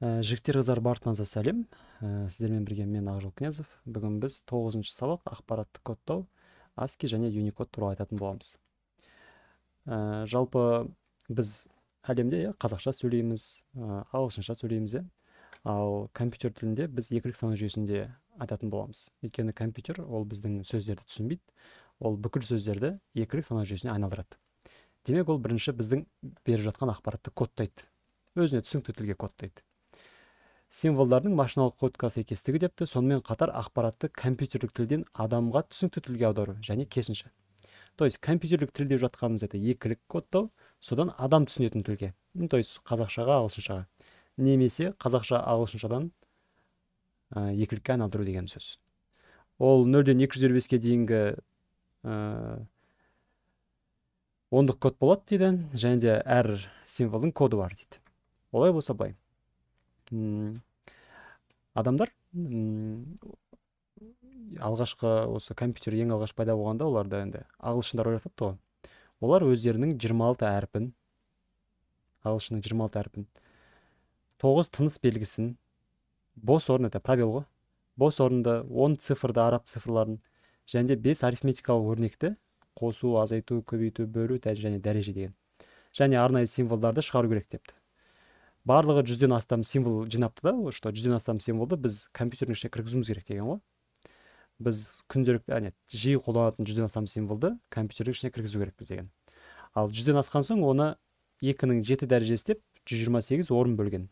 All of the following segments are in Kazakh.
ә, э, жігіттер қыздар барлықтарыңызға сәлем ә, сіздермен бірге мен ақжол князов бүгін біз тоғызыншы сабақ ақпаратты кодтау аски және юникод туралы айтатын боламыз ә, жалпы біз әлемде иә, қазақша сөйлейміз ә, ағылшынша сөйлейміз иә ал компьютер тілінде біз екілік сан жүйесінде айтатын боламыз өйткені компьютер ол біздің сөздерді түсінбейді ол бүкіл сөздерді екілік сана жүйесіне айналдырады демек ол бірінші біздің беріп жатқан ақпаратты кодтайды өзіне түсінікті тілге кодтайды символдардың машиналық кодқа сәйкестігі депті сонымен қатар ақпаратты компьютерлік тілден адамға түсінікті тілге аудару және керісінше то есть компьютерлік тіл деп жатқанымыз это екілік кодтау содан адам түсінетін тілге то есть қазақшаға ағылшыншаға немесе қазақша ағылшыншадан ә, екілікке айналдыру деген сөз ол нөлден екі жүз елу дейінгі ә, ондық код болады дейді және де әр символдың коды бар дейді олай болса былай адамдар алғашқы осы компьютер ең алғаш пайда болғанда оларда енді ағылшындар ойлап тапты ғой олар өздерінің 26 әрпін ағылшынның 26 әрпін тоғыз тыныс белгісін бос орын это правило ғой бос орынды 10 цифрды араб цифрларын және де бес арифметикалық өрнекті қосу азайту көбейту бөлу және дәреже деген және арнайы символдарды шығару керек депті барлығы жүзден астам символ жинапты да что жүзден астам символды біз компьютердің ішіне кіргізуіміз керек деген ғой біз күнделікті әне жиі қолданатын жүзден астам символды компьютердің ішіне кіргізу керекпіз деген ал жүзден асқан соң оны екінің жеті дәрежесі деп жүз жиырма сегіз орын бөлген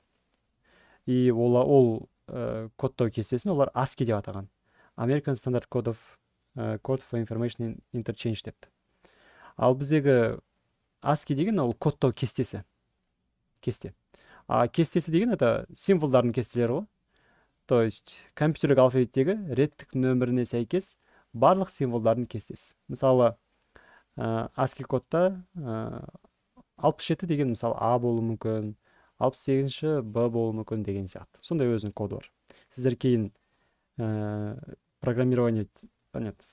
и ола, ол ә, кодтау кестесін олар аски деп атаған american standard code of ә, code for information interchange депті ал біздегі аски деген ол кодтау кестесі кесте а кестесі деген это символдардың кестелері ғой то есть компьютерлік алфавиттегі реттік нөміріне сәйкес барлық символдардың кестесі мысалы ә, аски кодта ә, 67 деген мысалы а болуы мүмкін 68 сегізінші б болуы мүмкін деген сияқты сондай өзінің коды бар сіздер кейін ә, программирование нет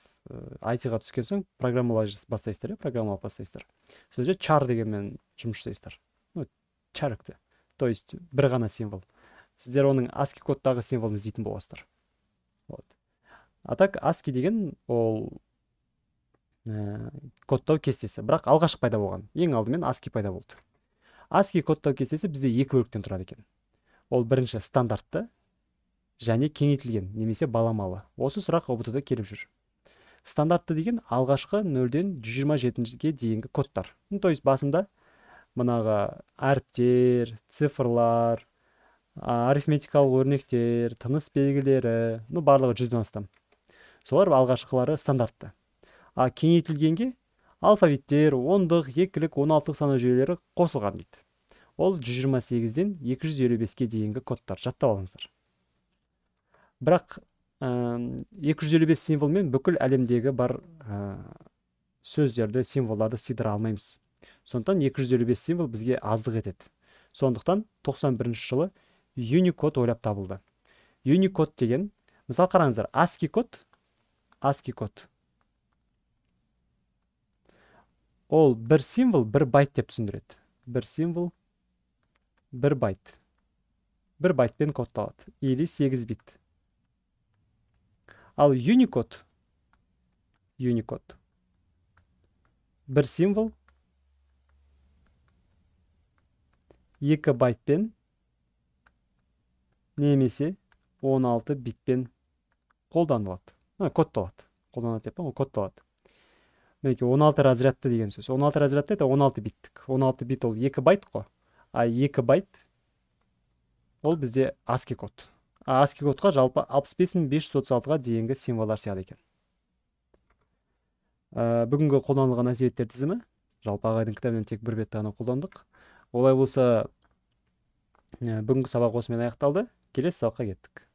айтиға түскен соң программалай бастайсыздар иә программалап бастайсыздар сол жерде чар дегенмен жұмыс жасайсыздар ну то есть бір ғана символ сіздер оның аски кодтағы символын іздейтін боласыздар вот а так аски деген ол ә, кодтау кестесі бірақ алғашқы пайда болған ең алдымен аски пайда болды аски кодтау кестесі бізде екі бөліктен тұрады екен ол бірінші стандартты және кеңейтілген немесе баламалы осы сұрақ ұбт да келіп жүр стандартты деген алғашқы нөлден жүз жиырма жетіге дейінгі кодтар ну то есть басында Мынағы әріптер цифрлар арифметикалық өрнектер тыныс белгілері ну барлығы жүзден астам солар алғашқылары стандартты а кеңейтілгенге алфавиттер ондық екілік он алтылық саны жүйелері қосылған дейді ол 128-ден 255-ке дейінгі кодтар жаттап алыңыздар бірақ ә, 255 символмен бүкіл әлемдегі бар ә, сөздерді символдарды сыйдыра алмаймыз сондықтан 255 символ бізге аздық етеді сондықтан 91 жылы unicode ойлап табылды unicode деген мысалы қараңыздар аски код ASCII код ол бір символ бір байт деп түсіндіреді бір символ бір байт бір байтпен кодталады или 8 бит ал unicode unicode бір символ 2 байтпен немесе 16 битпен қолданылады а, кодталады қолданады деп па кодталады мінекей 16 разрядты деген сөз 16 разрядты это 16 биттік 16 бит ол 2 байт қой а 2 байт ол бізде аски код а аски кодқа жалпы 65536-ға дейінгі символдар сияды екен ә, бүгінгі қолданылған әдебиеттер тізімі жалпы ағайдың кітабынан тек бір бетті ғана қолдандық олай болса бүгінгі сабақ осымен аяқталды келесі сабаққа кеттік